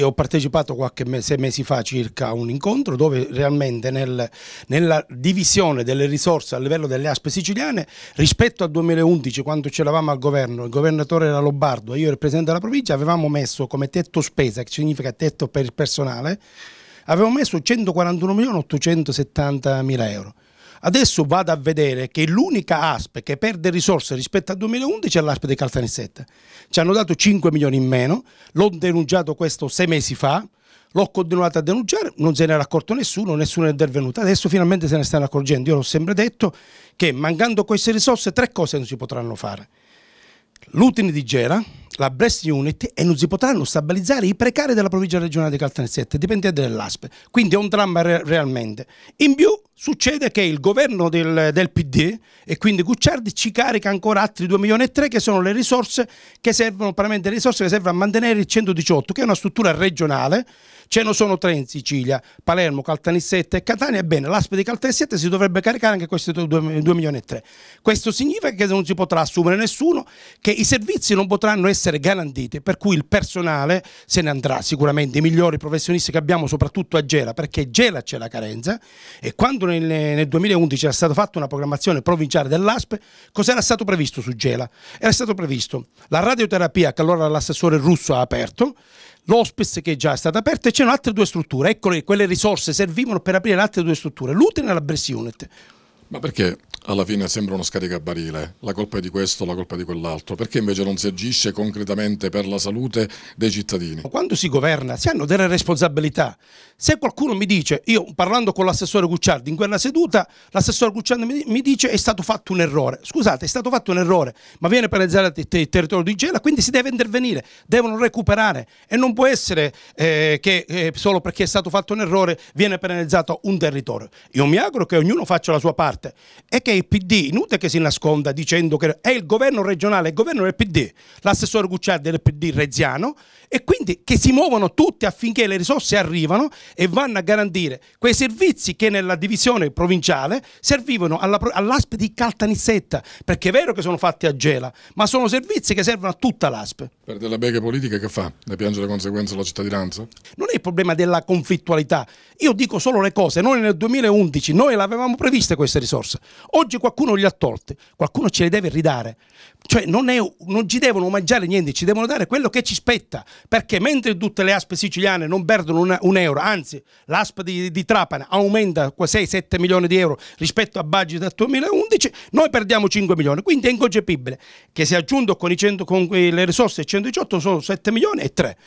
e ho partecipato qualche mese, sei mesi fa circa a un incontro dove realmente nel, nella divisione delle risorse a livello delle ASP siciliane rispetto al 2011 quando c'eravamo al governo, il governatore era Lombardo e io ero il presidente della provincia, avevamo messo come tetto spesa, che significa tetto per il personale, avevamo messo 141.870.000 euro. Adesso vado a vedere che l'unica ASP che perde risorse rispetto al 2011 è l'ASP di Caltanissetta. Ci hanno dato 5 milioni in meno, l'ho denunciato questo sei mesi fa, l'ho continuato a denunciare, non se ne era accorto nessuno, nessuno è intervenuto. Adesso finalmente se ne stanno accorgendo. Io l'ho sempre detto che mancando queste risorse tre cose non si potranno fare. L'utile di Gera, la breast unit e non si potranno stabilizzare i precari della provincia regionale di Caltanissette, dipendente dell'ASPE. Quindi è un dramma re realmente. In più succede che il governo del, del, PD e quindi Cucciardi ci carica ancora altri 2 milioni e 3 che sono le risorse che servono, le risorse che servono a mantenere il 118, che è una struttura regionale. Ce ne sono tre in Sicilia, Palermo, Caltanissette e Catania. Ebbene, l'ASPE di Caltanissette si dovrebbe caricare anche questi 2 milioni e 3. Questo significa che non si potrà assumere nessuno, che i servizi non potranno essere essere garantite, per cui il personale se ne andrà sicuramente, i migliori professionisti che abbiamo soprattutto a Gela, perché Gela c'è la carenza e quando nel, nel 2011 era stata fatta una programmazione provinciale dell'ASPE, cos'era stato previsto su Gela? Era stato previsto la radioterapia che allora l'assessore russo ha aperto, l'hospice che è già stata aperta e c'erano altre due strutture, eccole quelle risorse servivano per aprire altre due strutture, l'utile e la Breast Unit. Ma perché alla fine sembra uno scaricabarile? La colpa è di questo, la colpa è di quell'altro? Perché invece non si agisce concretamente per la salute dei cittadini? Quando si governa si hanno delle responsabilità. Se qualcuno mi dice, io parlando con l'assessore Gucciardi in quella seduta, l'assessore Gucciardi mi dice è stato fatto un errore. Scusate, è stato fatto un errore, ma viene penalizzato il territorio di Gela, quindi si deve intervenire, devono recuperare e non può essere eh, che eh, solo perché è stato fatto un errore viene penalizzato un territorio. Io mi auguro che ognuno faccia la sua parte parte è che il PD, inutile che si nasconda dicendo che è il governo regionale, il governo del PD, l'assessore Gucciardi del PD Reziano, e quindi che si muovono tutti affinché le risorse arrivano e vanno a garantire quei servizi che nella divisione provinciale servivano all'ASP di Caltanissetta, perché è vero che sono fatti a Gela, ma sono servizi che servono a tutta l'ASP. Per della bega politica che fa? Ne piange le conseguenze la cittadinanza? Non è il problema della conflittualità, io dico solo le cose, noi nel 2011 noi l'avevamo previste queste risorse risorse. Oggi qualcuno le ha tolte, qualcuno ce le deve ridare. Cioè non, è, non, ci devono mangiare niente, ci devono dare quello che ci spetta, perché mentre tutte le aspe siciliane non perdono una, un euro, anzi l'aspa di, di Trapana aumenta 6-7 milioni di euro rispetto a budget del 2011, noi perdiamo 5 milioni, quindi è inconcepibile che si aggiunto con, i 100, con le risorse 118 sono 7 milioni e 3.